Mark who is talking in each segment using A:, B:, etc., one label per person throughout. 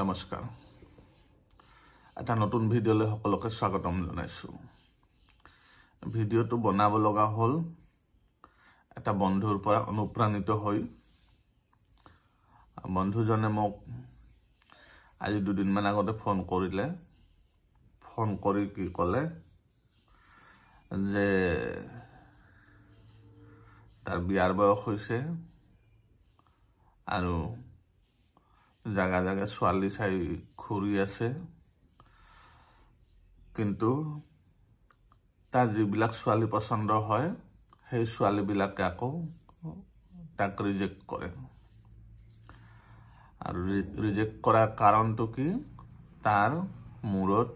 A: নমস্কার এটা নতুন ভিডিওলৈ সকলোকে স্বাগতম জনাইছোঁ ভিডিঅ'টো বনাব লগা হ'ল এটা বন্ধুৰ পৰা অনুপ্ৰাণিত হৈ বন্ধুজনে মোক আজি দুদিনমান আগতে ফোন কৰিলে ফোন কৰি কি ক'লে যে তাৰ বিয়াৰ বয়স হৈছে আৰু জাগা জাগা ছোৱালী চাই ঘূৰি আছে কিন্তু তাৰ যিবিলাক ছোৱালী পচন্দ হয় সেই ছোৱালীবিলাকে আকৌ তাক ৰিজেক্ট কৰে আৰু ৰিজেক্ট কৰাৰ কাৰণটো কি তাৰ মূৰত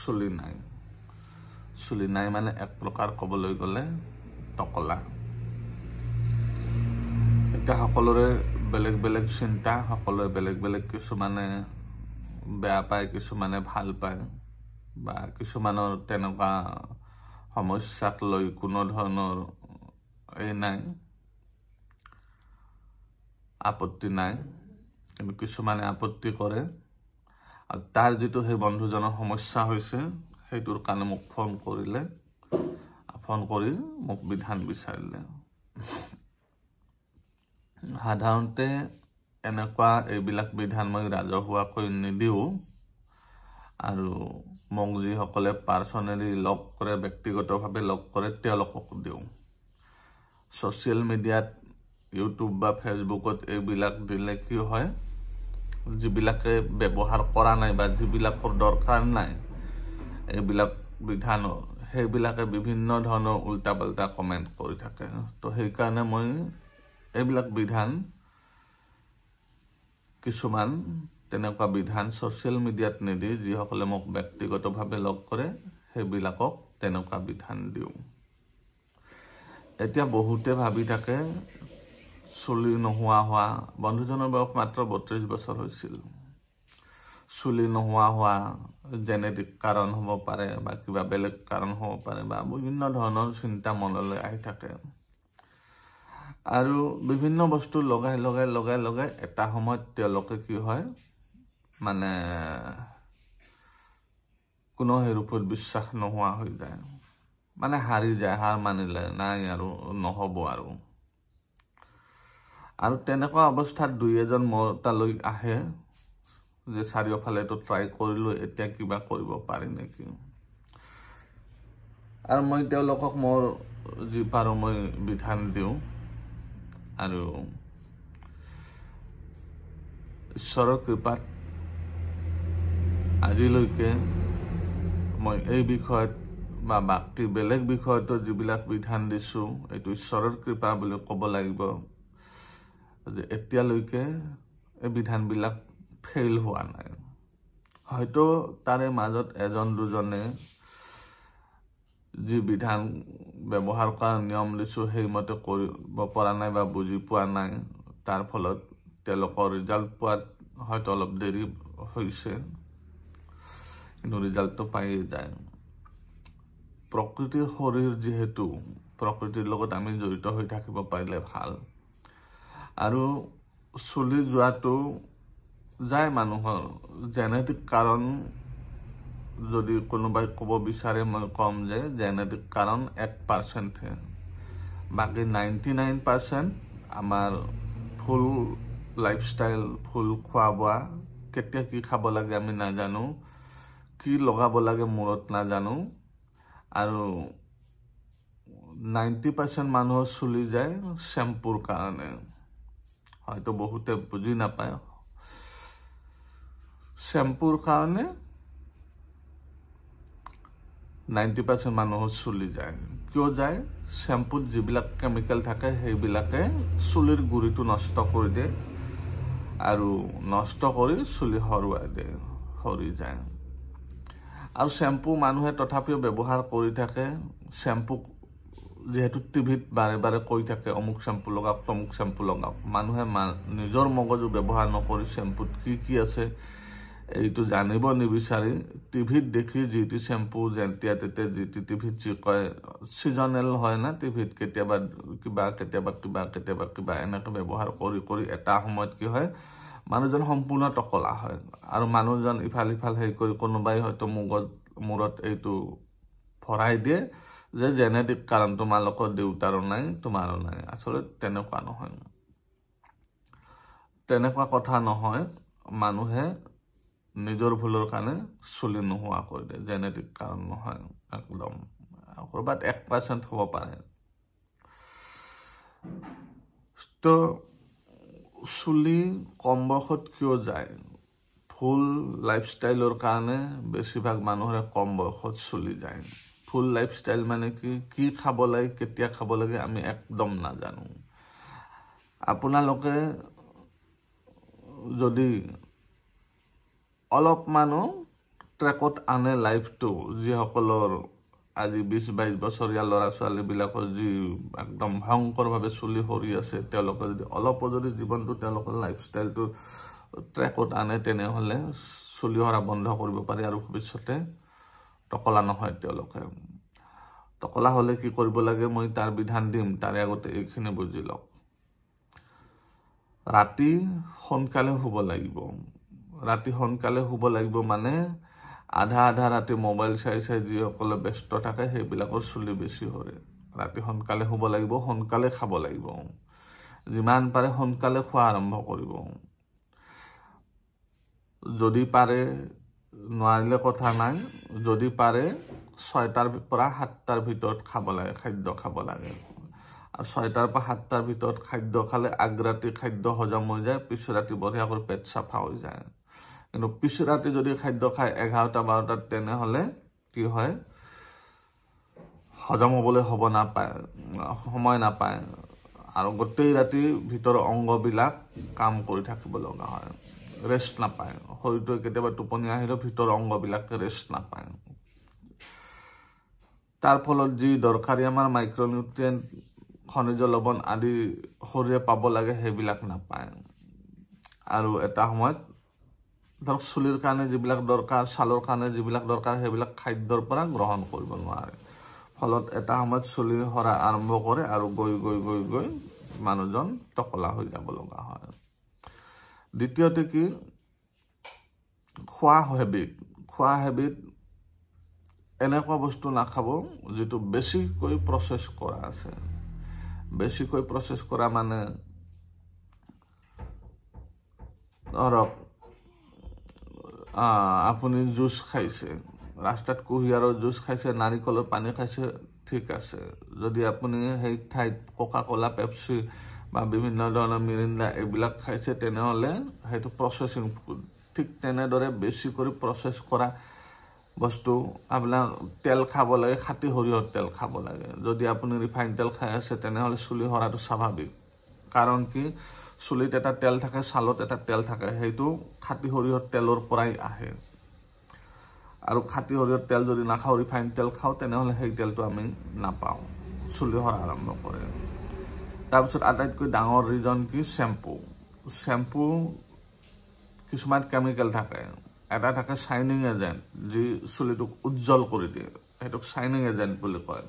A: চুলি নাই চুলি নাই মানে এক প্ৰকাৰ ক'বলৈ গ'লে টকলা এতিয়া সকলোৰে বেলেগ বেলেগ চিন্তা সকলোৱে বেলেগ বেলেগ কিছুমানে বেয়া পায় কিছুমানে ভাল পায় বা কিছুমানৰ তেনেকুৱা সমস্যাক লৈ কোনো ধৰণৰ এই নাই আপত্তি নাই কিন্তু কিছুমানে আপত্তি কৰে আৰু তাৰ যিটো সেই বন্ধুজনৰ সমস্যা হৈছে সেইটোৰ কাৰণে মোক ফোন কৰিলে ফোন কৰি মোক বিধান বিচাৰিলে সাধাৰণতে এনেকুৱা এইবিলাক বিধান মই ৰাজহুৱাকৈ নিদিওঁ আৰু মোক যিসকলে পাৰ্চনেলি লগ কৰে ব্যক্তিগতভাৱে লগ কৰে তেওঁলোককো দিওঁ ছ'চিয়েল মিডিয়াত ইউটিউব বা ফেচবুকত এইবিলাক দিলে কি হয় যিবিলাকে ব্যৱহাৰ কৰা নাই বা যিবিলাকৰ দৰকাৰ নাই এইবিলাক বিধান সেইবিলাকে বিভিন্ন ধৰণৰ উল্টা পাল্টা কমেণ্ট কৰি থাকে তো সেইকাৰণে মই এইবিলাক বিধান কিছুমান তেনেকুৱা বিধান ছ'চিয়েল মিডিয়াত নিদি যিসকলে মোক ব্যক্তিগতভাৱে লগ কৰে সেইবিলাকক তেনেকুৱা বিধান দিওঁ এতিয়া বহুতে ভাবি থাকে চুলি নোহোৱা হোৱা বন্ধুজনৰ বয়স মাত্ৰ বত্ৰিছ বছৰ হৈছিল চুলি নোহোৱা হোৱা জেনেটিক কাৰণ হ'ব পাৰে বা কিবা বেলেগ কাৰণ হ'ব পাৰে বা বিভিন্ন ধৰণৰ চিন্তা মনলৈ আহি থাকে আৰু বিভিন্ন বস্তু লগাই লগাই লগাই লগাই এটা সময়ত তেওঁলোকে কি হয় মানে কোনো সেই ৰূপত বিশ্বাস নোহোৱা হৈ যায় মানে হাৰি যায় হাৰ মানিলে নাই আৰু নহ'ব আৰু আৰু তেনেকুৱা অৱস্থাত দুই এজন মোৰ তালৈ আহে যে চাৰিওফালেতো ট্ৰাই কৰিলোঁ এতিয়া কিবা কৰিব পাৰি নেকি আৰু মই তেওঁলোকক মোৰ যি পাৰোঁ মই বিধান দিওঁ আৰু ঈশ্বৰৰ কৃপাত আজিলৈকে মই এই বিষয়ত বা বাকী বেলেগ বিষয়তো যিবিলাক বিধান দিছোঁ এইটো ঈশ্বৰৰ কৃপা বুলি ক'ব লাগিব যে এতিয়ালৈকে এই বিধানবিলাক ফেইল হোৱা নাই হয়তো তাৰে মাজত এজন দুজনে যি বিধান ব্যৱহাৰ কৰা নিয়ম লৈছোঁ সেইমতে কৰিব পৰা নাই বা বুজি পোৱা নাই তাৰ ফলত তেওঁলোকৰ ৰিজাল্ট পোৱাত হয়তো অলপ দেৰি হৈছে কিন্তু ৰিজাল্টটো পায়েই যায় প্ৰকৃতিৰ শৰীৰ যিহেতু প্ৰকৃতিৰ লগত আমি জড়িত হৈ থাকিব পাৰিলে ভাল আৰু চলি যোৱাটো যায় মানুহৰ জেনেটিক কাৰণ যদি কোনোবাই ক'ব বিচাৰে মই ক'ম যে জেনেটিক কাৰণ এক পাৰ্চেণ্টহে বাকী নাইণ্টি নাইন পাৰ্চেণ্ট আমাৰ ফুল লাইফষ্টাইল ফুল খোৱা বোৱা কেতিয়া কি খাব লাগে আমি নাজানো কি লগাব লাগে মূৰত নাজানো আৰু নাইণ্টি পাৰ্চেণ্ট মানুহৰ চুলি যায় চেম্পুৰ কাৰণে হয়তো বহুতে বুজি নাপায় চেম্পুৰ কাৰণে নাইণ্টি পাৰ্চেণ্ট মানুহৰ চুলি যায় কিয় যায় শ্বেম্পুত যিবিলাক কেমিকেল থাকে সেইবিলাকে চুলিৰ গুৰিটো নষ্ট কৰি দিয়ে আৰু নষ্ট কৰি চুলি সৰুৱাই দিয়ে সৰি যায় আৰু শ্বেম্পু মানুহে তথাপিও ব্যৱহাৰ কৰি থাকে শ্বেম্পু যিহেতু টিভিত বাৰে বাৰে কৈ থাকে অমুক শ্বেম্পু লগাওক তমুক শ্বেম্পু লগাওক মানুহে নিজৰ মগজো ব্যৱহাৰ নকৰি শ্বেম্পুত কি কি আছে এইটো জানিব নিবিচাৰি টিভিত দেখি যিটো চেম্পু যেতিয়া তেতিয়া যি টি টিভিত যি কয় ছিজনেল হয় না টিভিত কেতিয়াবা কিবা কেতিয়াবা কিবা কেতিয়াবা কিবা এনেকৈ ব্যৱহাৰ কৰি কৰি এটা সময়ত কি হয় মানুহজন সম্পূৰ্ণ টকলা হয় আৰু মানুহজন ইফাল ইফাল হেৰি কৰি কোনোবাই হয়তো মূগত মূৰত এইটো ভৰাই দিয়ে যে জেনেটিক কাৰণ তোমালোকৰ দেউতাৰো নাই তোমাৰো নাই আচলতে তেনেকুৱা নহয় তেনেকুৱা কথা নহয় মানুহে নিজৰ ভুলৰ কাৰণে চলি নোহোৱা কৰি দিয়ে জেনেটিক কাৰণ নহয় একদম ক'ৰবাত এক পাৰ্চেণ্ট হ'ব পাৰে তো চুলি কম বয়সত কিয় যায় ফুল লাইফ ষ্টাইলৰ কাৰণে বেছিভাগ মানুহে কম বয়সত চুলি যায় ফুল লাইফ ষ্টাইল মানে কি কি খাব লাগে কেতিয়া খাব লাগে আমি একদম নাজানো আপোনালোকে যদি অলপ অলপমানো ট্ৰেকত আনে লাইফটো যিসকলৰ আজি বিছ বাইছ বছৰীয়া ল'ৰা ছোৱালীবিলাকৰ যি একদম ভয়ংকৰভাৱে চুলি সৰি আছে তেওঁলোকে যদি অলপো যদি জীৱনটো তেওঁলোকৰ লাইফ ষ্টাইলটো ট্ৰেকত আনে তেনেহ'লে চুলি সৰা বন্ধ কৰিব পাৰে আৰু ভৱিষ্যতে টকলা নহয় তেওঁলোকে টকলা হ'লে কি কৰিব লাগে মই তাৰ বিধান দিম তাৰে আগতে এইখিনি বুজি লওক ৰাতি সোনকালে শুব লাগিব ৰাতি সোনকালে শুব লাগিব মানে আধা আধা ৰাতি মোবাইল চাই চাই যিসকলে ব্যস্ত থাকে সেইবিলাকৰ চুলি বেছি হয় ৰাতি সোনকালে শুব লাগিব সোনকালে খাব লাগিব যিমান পাৰে সোনকালে খোৱা আৰম্ভ কৰিব যদি পাৰে নোৱাৰিলে কথা নাই যদি পাৰে ছয়টাৰ পৰা সাতটাৰ ভিতৰত খাব লাগে খাদ্য খাব লাগে আৰু ছয়টাৰ পৰা সাতটাৰ ভিতৰত খাদ্য খালে আগৰাতি খাদ্য হজম হৈ যায় পিছৰাতি বঢ়িয়াকৈ পেট চাফা হৈ যায় কিন্তু পিছ ৰাতি যদি খাদ্য খায় এঘাৰটা বাৰটা তেনেহ'লে কি হয় হজম হ'বলৈ হ'ব নাপায় সময় নাপায় আৰু গোটেই ৰাতি ভিতৰৰ অংগবিলাক কাম কৰি থাকিব লগা হয় ৰেষ্ট নাপায় শৰীৰটোৱে কেতিয়াবা টোপনি আহিলেও ভিতৰৰ অংগবিলাক ৰেষ্ট নাপায় তাৰ ফলত যি দৰকাৰী আমাৰ মাইক্ৰনিউট্ৰিয়েণ্ট খনিজ লৱণ আদি শৰীৰে পাব লাগে সেইবিলাক নাপায় আৰু এটা সময়ত ধৰক চুলিৰ কাৰণে যিবিলাক দৰকাৰ ছালৰ কাৰণে যিবিলাক দৰকাৰ সেইবিলাক খাদ্যৰ পৰা গ্ৰহণ কৰিব নোৱাৰে ফলত এটা সময়ত চুলি সৰা আৰম্ভ কৰে আৰু গৈ গৈ গৈ গৈ মানুহজন টকলা হৈ যাব লগা হয় দ্বিতীয়তে কি খোৱা হেবিট খোৱা হেবিট এনেকুৱা বস্তু নাখাব যিটো বেছিকৈ প্ৰচেছ কৰা আছে বেছিকৈ প্ৰচেছ কৰা মানে ধৰক আপুনি জুচ খাইছে ৰাস্তাত কুঁহিয়াৰৰ জুচ খাইছে নাৰিকলৰ পানী খাইছে ঠিক আছে যদি আপুনি সেই ঠাইত কোকা কলা পেপচি বা বিভিন্ন ধৰণৰ মিৰিণ্ডা এইবিলাক খাইছে তেনেহ'লে সেইটো প্ৰচেছিং ফুড ঠিক তেনেদৰে বেছি কৰি প্ৰচেছ কৰা বস্তু আপোনাৰ তেল খাব লাগে খাটি সৰিয়হৰ তেল খাব লাগে যদি আপুনি ৰিফাইন তেল খাই আছে তেনেহ'লে চুলি সৰাটো স্বাভাৱিক কাৰণ কি চুলিত এটা তেল থাকে ছালত এটা তেল থাকে সেইটো খাটি সৰিয়হৰ তেলৰ পৰাই আহে আৰু খাটি সৰিয়হৰ তেল যদি নাখাওঁ ৰিফাইন তেল খাওঁ তেনেহ'লে সেই তেলটো আমি নাপাওঁ চুলিহৰ আৰম্ভ কৰে তাৰপিছত আটাইতকৈ ডাঙৰ ৰিজন কি চেম্পু চেম্পু কিছুমান কেমিকেল থাকে এটা থাকে শ্বাইনিং এজেণ্ট যি চুলিটোক উজ্জ্বল কৰি দিয়ে সেইটোক শ্বাইনিং এজেণ্ট বুলি কয়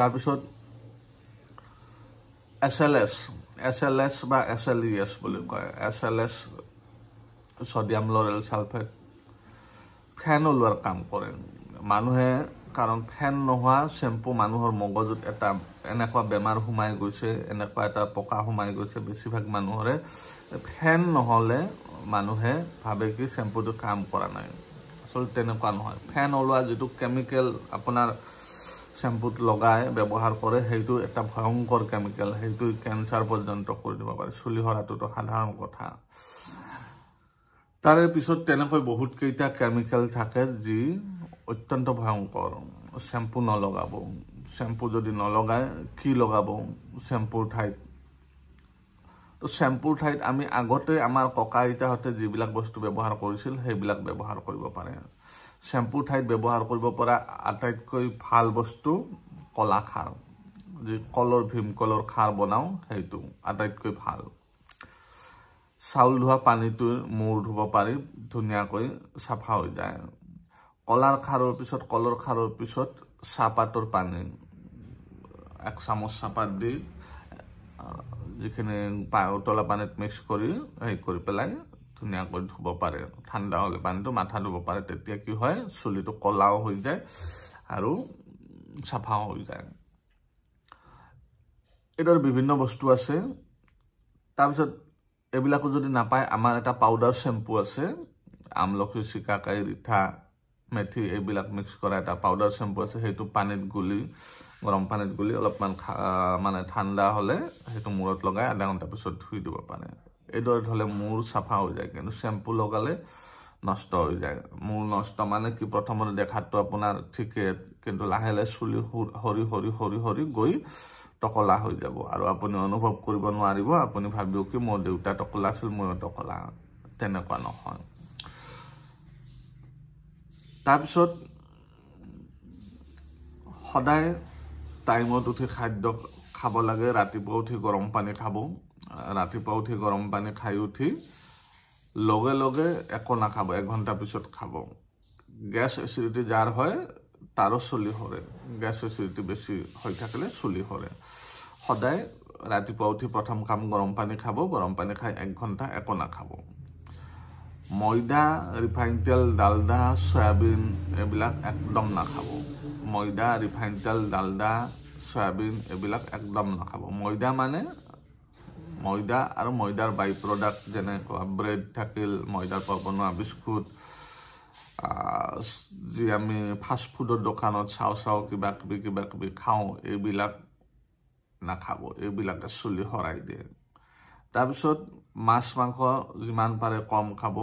A: তাৰপিছত S L S S L S বা এছ এল ই এছ বুলি কয় S L S sodium lauryl sulphate ফেন ওলোৱাৰ কাম কৰে মানুহে কাৰণ ফেন নোহোৱা চেম্পু মানুহৰ মগজুত এটা এনেকুৱা বেমাৰ সোমাই গৈছে এনেকুৱা এটা পকা সোমাই গৈছে বেছিভাগ মানুহৰে ফেন নহ'লে মানুহে ভাবে কি চেম্পুটো কাম কৰা নাই আচলতে তেনেকুৱা নহয় ফেন ওলোৱা যিটো কেমিকেল আপোনাৰ শ্বেম্পুত লগাই ব্যৱহাৰ কৰে সেইটো এটা ভয়ংকৰ কেমিকেল সেইটো কেঞ্চাৰ পৰ্যন্ত কৰি দিব পাৰে চুলি সৰাটোতো সাধাৰণ কথা তাৰে পিছত তেনেকৈ বহুত কেইটা কেমিকেল থাকে যি অত্যন্ত ভয়ংকৰ শ্বেম্পু নলগাব শ্বেম্পু যদি নলগাই কি লগাব শ্বেম্পুৰ ঠাইত তো শ্বেম্পুৰ ঠাইত আমি আগতে আমাৰ ককা আইতাহঁতে যিবিলাক বস্তু ব্যৱহাৰ কৰিছিল সেইবিলাক ব্যৱহাৰ কৰিব পাৰে শ্যাম্পুৰ ঠাইত ব্যৱহাৰ কৰিব পৰা আটাইতকৈ ভাল বস্তু কলা খাৰ যি কলৰ ভীমকলৰ খাৰ বনাওঁ সেইটো আটাইতকৈ ভাল চাউল ধোৱা পানীটো মূৰ ধুব পাৰি ধুনীয়াকৈ চাফা হৈ যায় কলাৰ খাৰৰ পিছত কলৰ খাৰৰ পিছত চাহপাতৰ পানী এক চামুচ চাহপাত দি যিখিনি উতলা পানীত মিক্স কৰি হেৰি কৰি পেলাই ধুনীয়া কৰি ধুব পাৰে ঠাণ্ডা হ'লে পানীটো মাথা ধুব পাৰে তেতিয়া কি হয় চুলিটো কলাও হৈ যায় আৰু চাফাও হৈ যায় এইদৰে বিভিন্ন বস্তু আছে তাৰপিছত এইবিলাকো যদি নাপায় আমাৰ এটা পাউদাৰ চেম্পু আছে আমলখি চিকাকাই ৰিঠা মেথি এইবিলাক মিক্স কৰা এটা পাউদাৰ চেম্পু আছে সেইটো পানীত গুলি গৰম পানীত গুলি অলপমান মানে ঠাণ্ডা হ'লে সেইটো মূৰত লগাই আধা ঘণ্টাৰ পিছত ধুই দিব পাৰে এইদৰে ধৰিলে মূৰ চাফা হৈ যায় কিন্তু চেম্পু লগালে নষ্ট হৈ যায় মূৰ নষ্ট মানে কি প্ৰথমতে দেখাততো আপোনাৰ ঠিকে কিন্তু লাহে লাহে চুলি সৰি সৰি সৰি সৰি গৈ টকলা হৈ যাব আৰু আপুনি অনুভৱ কৰিব নোৱাৰিব আপুনি ভাবিব কি মোৰ দেউতা টকলা আছিল ময়ো টকলা তেনেকুৱা নহয় তাৰপিছত সদায় টাইমত উঠি খাদ্য খাব লাগে ৰাতিপুৱা উঠি গৰম পানী খাব ৰাতিপুৱা উঠি গৰম পানী খাই উঠি লগে লগে একো নাখাব এঘণ্টা পিছত খাব গেছ এচিডিটি যাৰ হয় তাৰো চুলি সৰে গেছ এচিডিটি বেছি হৈ থাকিলে চুলি সৰে সদায় ৰাতিপুৱা উঠি প্ৰথম কাম গৰম পানী খাব গৰম পানী খাই এক ঘণ্টা একো নাখাব ময়দা ৰিফাইন তেল ডালডা চয়াবিন এইবিলাক একদম নাখাব ময়দা ৰিফাইন তেল ডালডা চয়াবিন এইবিলাক একদম নাখাব ময়দা মানে ময়দা আৰু ময়দাৰ বাই প্ৰডাক্ট যেনেকুৱা ব্ৰেড থাকিল ময়দাৰ পৰা বনোৱা বিস্কুট যি আমি ফাষ্টফুডৰ দোকানত চাওঁ চাওঁ কিবা কিবি কিবা কিবি খাওঁ এইবিলাক নাখাব এইবিলাকে চুলি শৰাই দিয়ে তাৰপিছত মাছ মাংস যিমান পাৰে কম খাব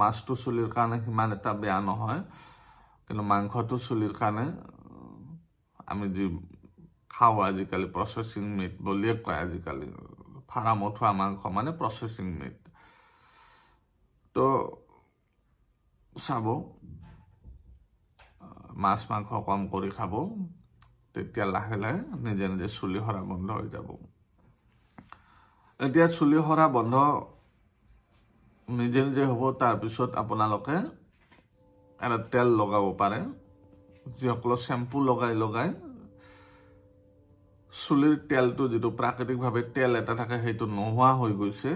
A: মাছটো চুলিৰ কাৰণে সিমান এটা বেয়া নহয় কিন্তু মাংসটো চুলিৰ কাৰণে আমি যি খাওঁ আজিকালি প্ৰচেছিং মিট বুলিয়ে কয় আজিকালি ফাৰ্ম অথবা মাংস মানে প্ৰচেছিং মিট তো চাব মাছ মাংস কম কৰি খাব তেতিয়া লাহে লাহে নিজে নিজে চুলি সৰা বন্ধ হৈ যাব এতিয়া চুলি সৰা বন্ধ নিজে নিজে হ'ব তাৰপিছত আপোনালোকে এটা তেল লগাব পাৰে যিসকলৰ শ্বেম্পু লগাই লগাই চুলিৰ তেলটো যিটো প্ৰাকৃতিকভাৱে তেল এটা থাকে সেইটো নোহোৱা হৈ গৈছে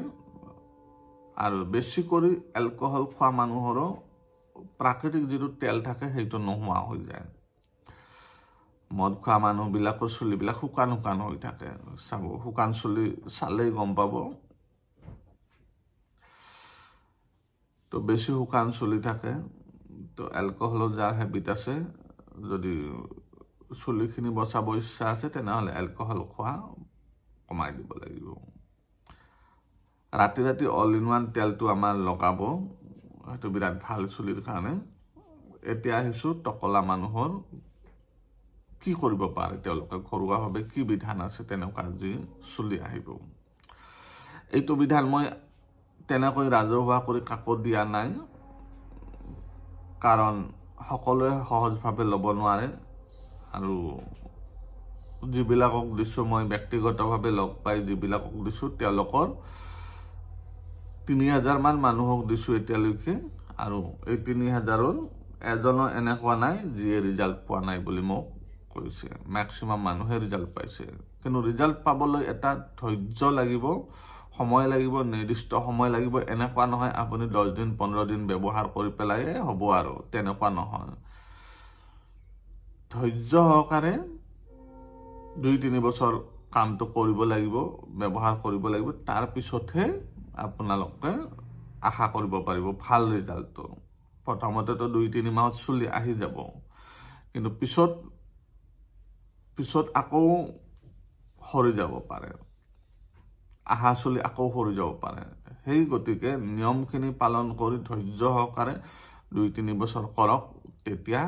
A: আৰু বেছি কৰি এলকহল খোৱা মানুহৰো প্ৰাকৃতিক যিটো তেল থাকে সেইটো নোহোৱা হৈ যায় মদ খোৱা মানুহবিলাকৰ চুলিবিলাক শুকান শুকান হৈ থাকে চাব শুকান চুলি চালেই গম পাব তো বেছি শুকান চুলি থাকে তো এলকহলৰ যাৰ হেবিট আছে যদি চুলিখিনি বচাব ইচ্ছা আছে তেনেহ'লে এলকহল খোৱা কমাই দিব লাগিব ৰাতি ৰাতি অল ইন ওৱান তেলটো আমাৰ লগাব সেইটো বিৰাট ভাল চুলিৰ কাৰণে এতিয়া আহিছোঁ টকলা মানুহৰ কি কৰিব পাৰে তেওঁলোকে ঘৰুৱাভাৱে কি বিধান আছে তেনেকুৱা যি চুলি আহিব এইটো বিধান মই তেনেকৈ ৰাজহুৱা কৰি কাকো দিয়া নাই কাৰণ সকলোৱে সহজভাৱে ল'ব নোৱাৰে আৰু যিবিলাকক দিছোঁ মই ব্যক্তিগতভাৱে লগ পাই যিবিলাকক দিছোঁ তেওঁলোকৰ তিনি হাজাৰমান মানুহক দিছোঁ এতিয়ালৈকে আৰু এই তিনি হাজাৰৰ এজনো এনেকুৱা নাই যিয়ে ৰিজাল্ট পোৱা নাই বুলি মোক কৈছে মেক্সিমাম মানুহে ৰিজাল্ট পাইছে কিন্তু ৰিজাল্ট পাবলৈ এটা ধৈৰ্য লাগিব সময় লাগিব নিৰ্দিষ্ট সময় লাগিব এনেকুৱা নহয় আপুনি দহ দিন পোন্ধৰ দিন ব্যৱহাৰ কৰি পেলাই হ'ব আৰু তেনেকুৱা নহয় ধৈৰ্য সহকাৰে দুই তিনি বছৰ কামটো কৰিব লাগিব ব্যৱহাৰ কৰিব লাগিব তাৰপিছতহে আপোনালোকে আশা কৰিব পাৰিব ভাল ৰিজাল্টটো প্ৰথমতেতো দুই তিনি মাহত চুলি আহি যাব কিন্তু পিছত পিছত আকৌ সৰি যাব পাৰে আহা চুলি আকৌ সৰি যাব পাৰে সেই গতিকে নিয়মখিনি পালন কৰি ধৈৰ্য সহকাৰে দুই তিনি বছৰ কৰক তেতিয়া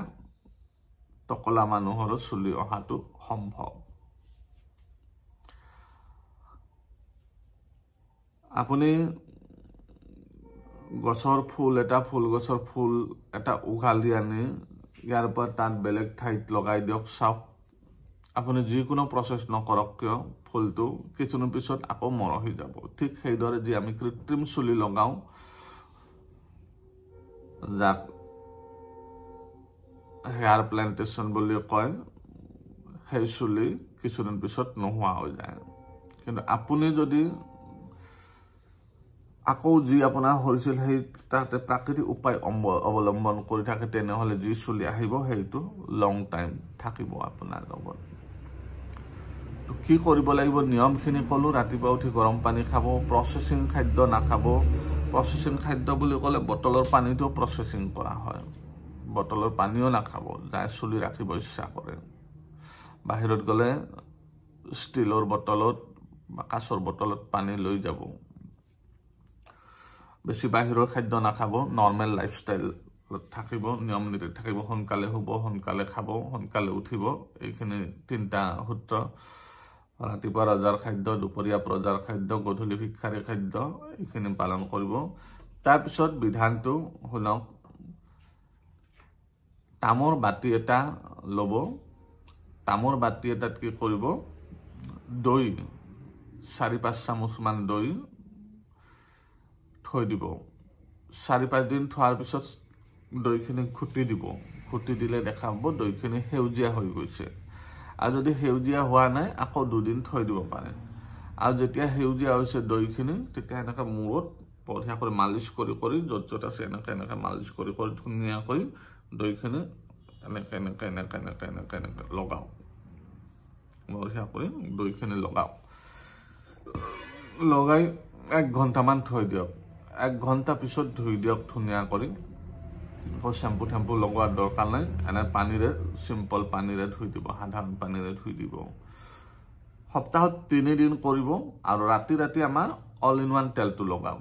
A: টকলা মানুহৰো চুলি অহাটো সম্ভৱ আপুনি গছৰ ফুল এটা ফুল গছৰ ফুল এটা উঘালি আনি ইয়াৰ পৰা তাত বেলেগ ঠাইত লগাই দিয়ক চাওক আপুনি যিকোনো প্ৰচেছ নকৰক কিয় ফুলটো কিছুদিন পিছত আকৌ মৰহি যাব ঠিক সেইদৰে যি আমি কৃত্ৰিম চুলি লগাওঁ যাক হেয়াৰ প্লেণ্টেশ্যন বুলি কয় সেই চুলি কিছুদিন পিছত নোহোৱা হৈ যায় কিন্তু আপুনি যদি আকৌ যি আপোনাৰ হৈছিল সেই তাতে প্ৰাকৃতিক উপায় অৱলম্বন কৰি থাকে তেনেহ'লে যি চুলি আহিব সেইটো লং টাইম থাকিব আপোনাৰ লগত কি কৰিব লাগিব নিয়মখিনি ক'লো ৰাতিপুৱা উঠি গৰম পানী খাব প্ৰচেচিং খাদ্য নাখাব প্ৰচেচিং খাদ্য বুলি ক'লে বটলৰ পানীটো প্ৰচেচিং কৰা হয় বটলৰ পানীও নাখাব যাই চুলি ৰাখিব ইচ্ছা কৰে বাহিৰত গ'লে ষ্টীলৰ বটলত বা কাঁচৰ বটলত পানী লৈ যাব বেছি বাহিৰৰ খাদ্য নাখাব নৰ্মেল লাইফ ষ্টাইলত থাকিব নিয়ম নীতি থাকিব সোনকালে শুব সোনকালে খাব সোনকালে উঠিব এইখিনি তিনিটা সূত্ৰ ৰাতিপুৱা ৰজাৰ খাদ্য দুপৰীয়া প্ৰজাৰ খাদ্য গধূলি ভিক্ষাৰী খাদ্য এইখিনি পালন কৰিব তাৰপিছত বিধানটো শুনক তামৰ বাতি এটা ল'ব তামৰ বাতি এটাত কি কৰিব দৈ চাৰি পাঁচ চামুচমান দৈ থৈ দিব চাৰি পাঁচদিন থোৱাৰ পিছত দৈখিনি খুটি দিব খুটি দিলে দেখা পাব দৈখিনি সেউজীয়া হৈ গৈছে আৰু যদি সেউজীয়া হোৱা নাই আকৌ দুদিন থৈ দিব পাৰে আৰু যেতিয়া সেউজীয়া হৈছে দৈখিনি তেতিয়া এনেকৈ মূৰত বঢ়িয়া কৰি মালিচ কৰি কৰি য'ত য'ত আছে এনেকৈ এনেকৈ মালিচ কৰি কৰি ধুনীয়াকৈ দৈখানে এনেকৈ এনেকৈ এনেকৈ এনেকৈ এনেকৈ এনেকৈ লগাওঁ মই সেৱা কৰিম দৈখানে লগাওঁ লগাই এক ঘণ্টামান থৈ দিয়ক এক ঘণ্টা পিছত ধুই দিয়ক ধুনীয়া কৰি আকৌ চেম্পু চেম্পু লগোৱাৰ দৰকাৰ নাই এনে পানীৰে চিম্পল পানীৰে ধুই দিব সাধাৰণ পানীৰে ধুই দিব সপ্তাহত তিনিদিন কৰিব আৰু ৰাতি ৰাতি আমাৰ অল ইন ওৱান তেলটো লগাব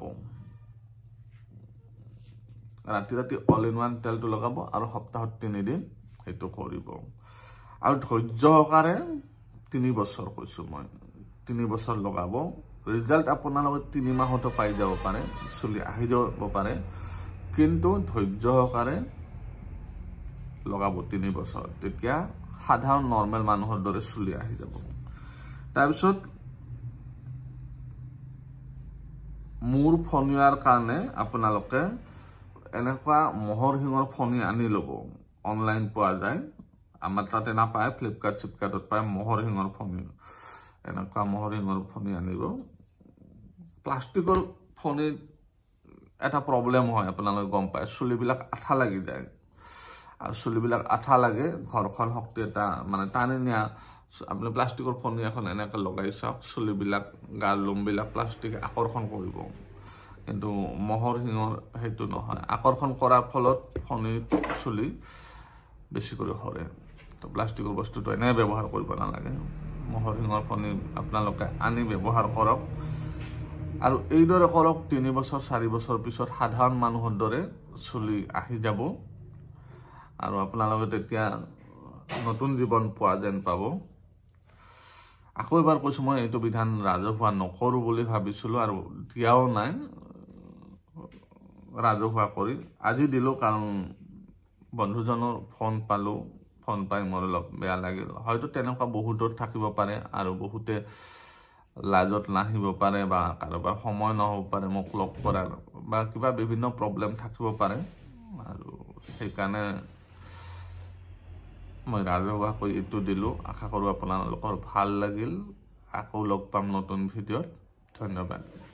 A: ৰাতি ৰাতি অল ইন ওৱান তেলটো লগাব আৰু সপ্তাহত তিনিদিন সেইটো কৰিব আৰু ধৈৰ্য সহকাৰে তিনি বছৰ কৈছোঁ মই তিনি বছৰ লগাব ৰিজাল্ট আপোনালোকে তিনি মাহতো পাই যাব পাৰে চুলি আহি যাব পাৰে কিন্তু ধৈৰ্য সহকাৰে লগাব তিনি বছৰ তেতিয়া সাধাৰণ নৰ্মেল মানুহৰ দৰে চুলি আহি যাব তাৰপিছত মূৰ ফনিওৱাৰ কাৰণে আপোনালোকে এনেকুৱা মহৰ সিঙৰ ফণি আনি ল'ব অনলাইন পোৱা যায় আমাৰ তাতে নাপায় ফ্লিপকাৰ্ট চিপকাৰ্টত পায় মহৰ সিঙৰ ফণি এনেকুৱা মহৰ সিঙৰ ফণি আনিব প্লাষ্টিকৰ ফণিত এটা প্ৰব্লেম হয় আপোনালোকে গম পায় চুলিবিলাক আঠা লাগি যায় আৰু চুলিবিলাক আঠা লাগে ঘৰখন শক্তি এটা মানে টানি নিয়া আপুনি প্লাষ্টিকৰ ফণি এখন এনেকৈ লগাই চাওক চুলিবিলাক গাৰ লোমবিলাক প্লাষ্টিক আকৰ্ষণ কৰিব কিন্তু মহৰ সিঙৰ সেইটো নহয় আকৰ্ষণ কৰাৰ ফলত শনি চুলি বেছিকৈ সৰে তো প্লাষ্টিকৰ বস্তুটো এনেই ব্যৱহাৰ কৰিব নালাগে মহৰ শিঙৰ ফণি আপোনালোকে আনি ব্যৱহাৰ কৰক আৰু এইদৰে কৰক তিনি বছৰ চাৰি বছৰ পিছত সাধাৰণ মানুহৰ দৰে চুলি আহি যাব আৰু আপোনালোকে তেতিয়া নতুন জীৱন পোৱা যেন পাব আকৌ এবাৰ কৈছোঁ মই এইটো বিধান ৰাজহুৱা নকৰোঁ বুলি ভাবিছিলোঁ আৰু দিয়াও নাই ৰাজহুৱা কৰি আজি দিলোঁ কাৰণ বন্ধুজনৰ ফোন পালোঁ ফোন পাই মোৰ অলপ বেয়া লাগিল হয়তো তেনেকুৱা বহুতত থাকিব পাৰে আৰু বহুতে লাজত নাহিব পাৰে বা কাৰোবাৰ সময় নহ'ব পাৰে মোক লগ কৰাৰ বা কিবা বিভিন্ন প্ৰব্লেম থাকিব পাৰে আৰু সেইকাৰণে মই ৰাজহুৱা কৰি এইটো দিলোঁ আশা কৰোঁ আপোনালোকৰ ভাল লাগিল আকৌ লগ পাম নতুন ভিডিঅ'ত ধন্যবাদ